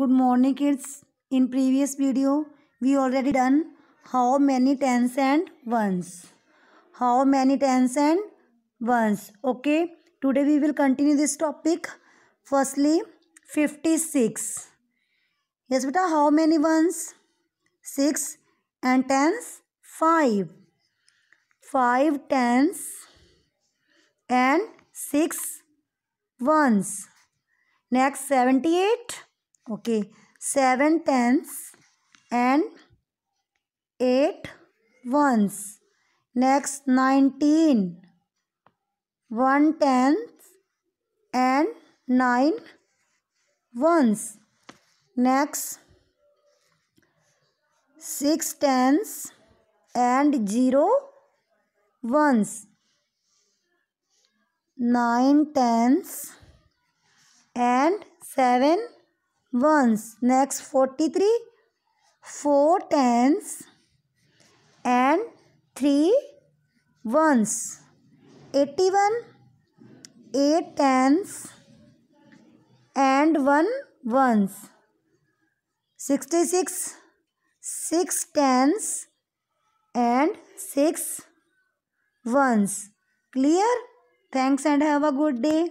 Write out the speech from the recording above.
good morning kids in previous video we already done how many tens and ones how many tens and ones okay today we will continue this topic firstly 56 yes beta how many ones 6 and tens 5 5 tens and 6 ones next 78 okay seven tens and eight ones. next 19 and nine ones. next six tens and zero ones. Nine tens and 7 ones. Next 43. 4 tens and 3 ones. 81. 8 tens and 1 ones. 66. 6 tens and 6 ones. Clear? Thanks and have a good day.